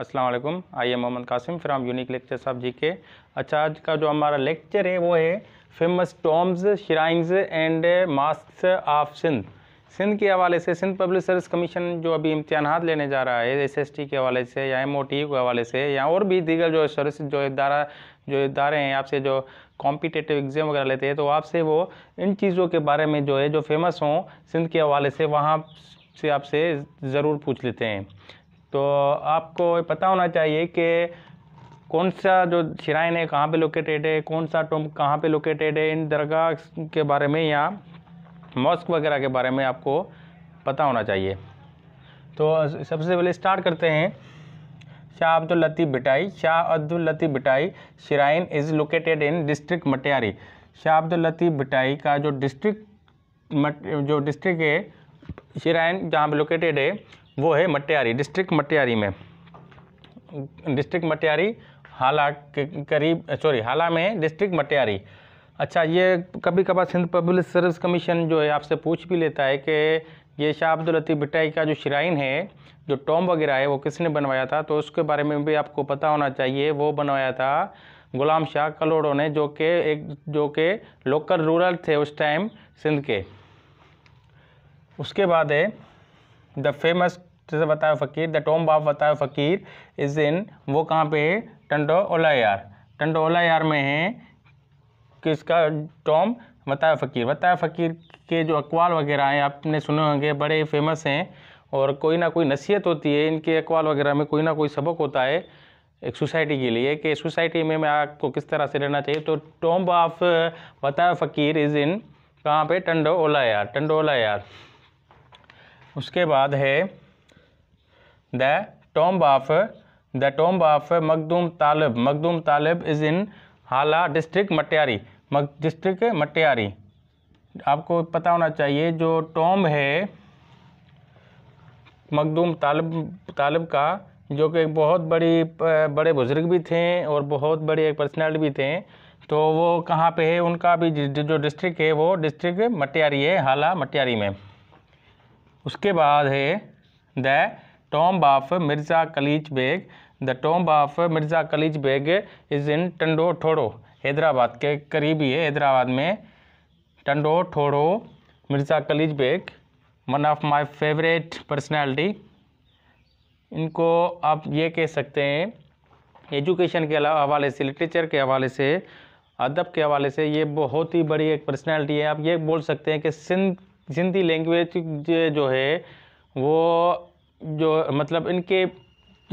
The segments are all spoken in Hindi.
अस्सलाम वालेकुम एम मोहम्मद कासिम फिर यूनिक लेक्चर साहब जी के अच्छा आज का जो हमारा लेक्चर है वो है famous tombs shrines and mosques of Sindh Sindh के हवाले से सिंध पब्लिक सर्विस कमीशन जो अभी इम्तहान लेने जा रहा है एसएसटी के हवाले से या टी के हवाले से या और भी दीगर जो सर्विस जो इदारा जो इदारे हैं आपसे जो कॉम्पिटेटिव एग्ज़ाम वगैरह लेते हैं तो आपसे वो इन चीज़ों के बारे में जो है जो फेमस हों सिंध के हवाले से वहाँ से आपसे ज़रूर पूछ लेते हैं तो आपको पता होना चाहिए कि कौन सा जो श्राइन है कहाँ पे लोकेटेड है कौन सा टोम कहाँ पे लोकेटेड है इन दरगाह के बारे में या मॉस्क वगैरह के बारे में आपको पता होना चाहिए तो सबसे पहले स्टार्ट करते हैं Shah Abdul Latif Bhittai Shah Abdul Latif Bhittai shrine is located in district Matiari Shah Abdul Latif Bhittai का जो डिस्ट्रिक्ट मट जो डिस्ट्रिक्ट है श्राइन जहाँ पर लोकेटेड है वो है मटियारी डिस्ट्रिक्ट मटियारी में डिस्ट्रिक्ट मटियारी हाला के करीब सॉरी हाला में डिस्ट्रिक्ट मटियारी अच्छा ये कभी कभार सिंध पब्लिक सर्विस कमीशन जो है आपसे पूछ भी लेता है कि ये शाह अब्दुल लतीफ़ भिटाई का जो श्राइन है जो टॉम वगैरह है वो किसने बनवाया था तो उसके बारे में भी आपको पता होना चाहिए वो बनवाया था गुलाम शाह कलोड़ों ने जो के एक जो के लोकल रूरल थे उस टाइम सिंध के उसके बाद है द फेमस जैसे बताया फ़कीर द टोम बाप बताया फ़कीर इज इन वो कहाँ पे है टंडो ओलायार टंडो ओलायार में है किसका टोम बताया फ़कीर बताया फ़कीर के जो अकवाल वगैरह हैं आपने सुने होंगे बड़े फेमस हैं और कोई ना कोई नसीहत होती है इनके अकवाल वगैरह में कोई ना कोई सबक होता है एक सोसाइटी के लिए कि सोसाइटी में मैं आपको किस तरह से रहना चाहिए तो टोम बाफ बताया फ़कीर इज़ इन कहाँ पे टंडो ओला यार टंडो ओला यार उसके बाद है the tomb of the tomb of Makhdoom Talib Makhdoom Talib is in Hala district Matiari district Matiari आपको पता होना चाहिए जो टॉम्ब है मखदूम तालब तालब का जो कि एक बहुत बड़ी बड़े बुज़ुर्ग भी थे और बहुत बड़े एक पर्सनैलिटी भी थे तो वो कहाँ पे है उनका भी जो डिस्ट्रिक्ट है वो डिस्ट्रिक्ट मटियारी है हाला मटियारी में उसके बाद है the tomb of Mirza Kalich Beg the tomb of Mirza Kalich Beg is in Tando Thoro Hyderabad के करीब ही है हैदराबाद में Tando Thoro Mirza Kalich Beg one of my favourite personality इनको आप ये कह सकते हैं एजुकेशन के हवाले से लिटरेचर के हवाले से अदब के हवाले से ये बहुत ही बड़ी एक पर्सनैलिटी है आप ये बोल सकते हैं कि सिंध सिंधी लैंग्वेज जो है वो जो मतलब इनके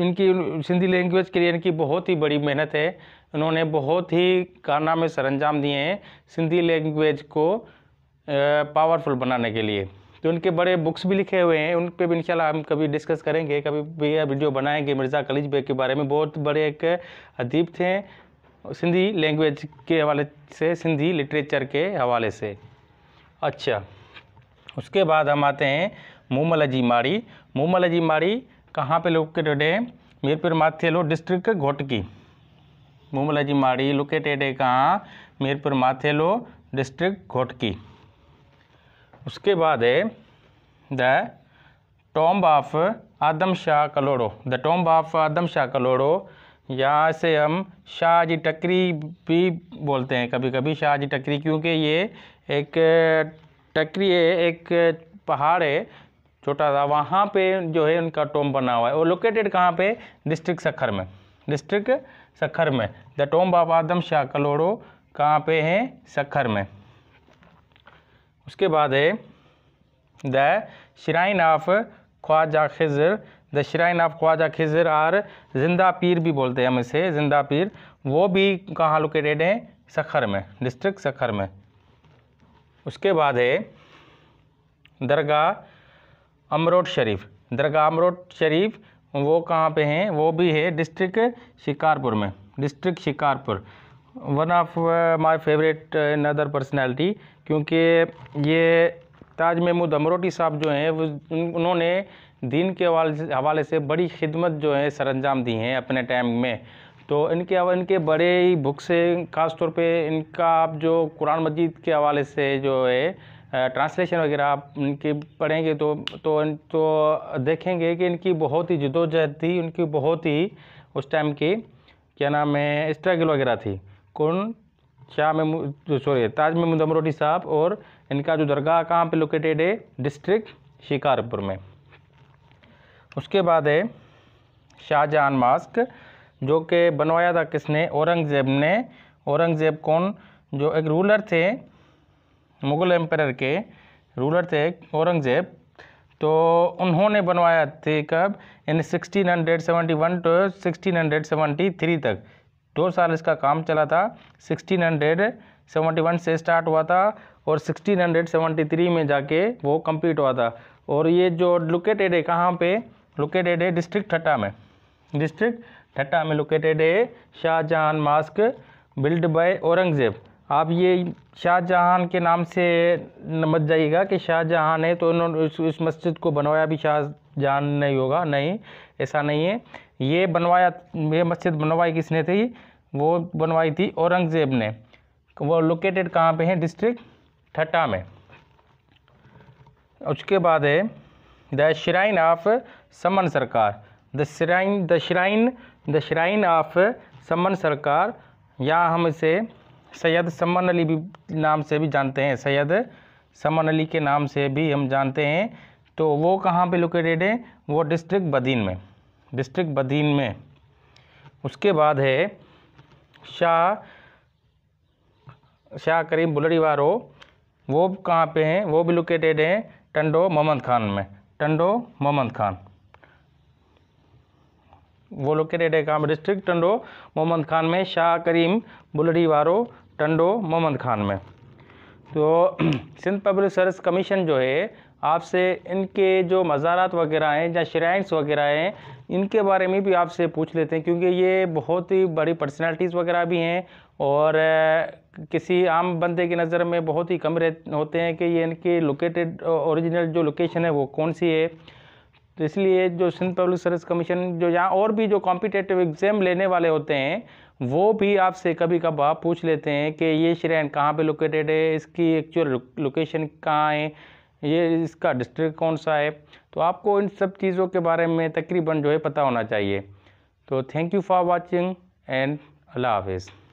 इनकी सिंधी लैंग्वेज के लिए इनकी बहुत ही बड़ी मेहनत है इन्होंने बहुत ही कारनामे में अंजाम दिए हैं सिंधी लैंग्वेज को पावरफुल बनाने के लिए तो उनके बड़े बुक्स भी लिखे हुए हैं उन पर भी इंशाल्लाह हम कभी डिस्कस करेंगे कभी भी वीडियो बनाएंगे मिर्ज़ा कलीज बेग के बारे में बहुत बड़े एक अदीब थे सिंधी लैंग्वेज के हवाले से सिंधी लिटरेचर के हवाले से अच्छा उसके बाद हम आते हैं मोमल माड़ी मोमल माड़ी कहाँ पे लोकेटेड है मीरपुर माथेलो डिस्ट्रिक्ट घोटकी मोमल माड़ी लोकेटेड है कहाँ मीरपुर माथेलो डिस्ट्रिक्ट घोटकी उसके बाद है the tomb of Adam Shah Kalhoro the tomb of Adam Shah Kalhoro यहाँ से हम शाह जी टकरी भी बोलते हैं कभी कभी शाह जी टकरी क्योंकि ये एक टकरी है एक पहाड़ है छोटा सा वहाँ पे जो है उनका टोम बना हुआ है वो लोकेटेड कहाँ पे डिस्ट्रिक्ट सखर में डिस्ट्रिक्ट सखर में द टोम बाबा आदम शाह कलोड़ो कहाँ पे है सखर में उसके बाद है the shrine of Khwaja Khizr the shrine of Khwaja Khizr और जिंदा पीर भी बोलते हैं हम इसे जिंदा पीर वो भी कहाँ लोकेटेड हैं सखर में डिस्ट्रिक्ट सखर में उसके बाद है दरगाह अमरोट शरीफ दरगाह अमरोट शरीफ वो कहाँ पे हैं वो भी है डिस्ट्रिक्ट शिकारपुर में district Shikarpur one of my favourite other personality क्योंकि ये ताज महमूद अमरोटी साहब जो हैं वो उन्होंने दीन के हवाले से बड़ी खिदमत जो है सरंजाम दी हैं अपने टाइम में तो इनके इनके बड़े ही बुक से ख़ास तौर पे इनका आप जो कुरान मजीद के हवाले से जो है ट्रांसलेशन वगैरह आप इनके पढ़ेंगे तो तो तो देखेंगे कि इनकी बहुत ही जदोजहद थी उनकी बहुत ही उस टाइम की क्या नाम है स्ट्रगल वगैरह थी कौन शाह में सॉरी ताज महमूद अमरोटी साहब और इनका जो दरगाह कहाँ पे लोकेटेड है डिस्ट्रिक्ट शिकारपुर में उसके बाद है शाहजहान मास्क जो कि बनवाया था किसने औरंगज़ेब ने औरंगज़ेब कौन जो एक रूलर थे मुग़ल एम्पर के रूलर थे औरंगज़ेब तो उन्होंने बनवाया थे कब इन 1671 टू 1673 तक दो साल इसका काम चला था 1671 से स्टार्ट हुआ था और 1673 में जाके वो कंप्लीट हुआ था और ये जो लोकेटेड है कहाँ पे लोकेटेड है डिस्ट्रिक्ट ठट्टा में डिस्ट्रिक्ट ठट्टा में लोकेटेड है Shahjahan mosque built by Aurangzeb आप ये शाहजहां के नाम से मत जाइएगा कि शाहजहां ने तो उन्होंने इस, इस मस्जिद को बनवाया भी शाहजहां नहीं होगा नहीं ऐसा नहीं है ये बनवाया ये मस्जिद बनवाई किसने थी वो बनवाई थी औरंगज़ेब ने वो लोकेटेड कहाँ पे है डिस्ट्रिक्ट ठट्टा में उसके बाद है the shrine of Saman Sarkar the shrine the shrine the shrine of Saman Sarkar या हम इसे सैयद समन अली भी नाम से भी जानते हैं सैयद समन अली के नाम से भी हम जानते हैं तो वो कहाँ पे लोकेटेड है वो डिस्ट्रिक्ट बदीन में डिस्ट्रिक्ट बदीन में उसके बाद है शाह शाह करीम बुलड़ीवारो वो कहाँ पे हैं वो भी लोकेटेड हैं टंडो मोहम्मद खान में टंडो मोहम्मद खान वो लोकेटेड है कहाँ डिस्ट्रिक्ट टंडो मोहम्मद खान में शाह करीम बुलडी वारो टंडो मोहम्मद खान में तो सिंध पब्लिक सर्विस कमीशन जो है आपसे इनके जो मज़ारात वगैरह हैं या श्राइन्स वगैरह हैं इनके बारे में भी आपसे पूछ लेते हैं क्योंकि ये बहुत ही बड़ी पर्सनालिटीज़ वगैरह भी हैं और किसी आम बंदे की नज़र में बहुत ही कम रहते होते हैं कि ये इनके लोकेटेड ओरिजिनल जो लोकेशन है वो कौन सी है तो इसलिए जो सिंध पब्लिक सर्विस कमीशन जो यहाँ और भी जो कॉम्पिटेटिव एग्ज़ाम लेने वाले होते हैं वो भी आपसे कभी कभार पूछ लेते हैं कि ये श्रेन कहाँ पे लोकेटेड है इसकी एक्चुअल लोकेशन कहाँ है ये इसका डिस्ट्रिक्ट कौन सा है तो आपको इन सब चीज़ों के बारे में तकरीबन जो है पता होना चाहिए तो thank you for watching and अल्लाह हाफिज़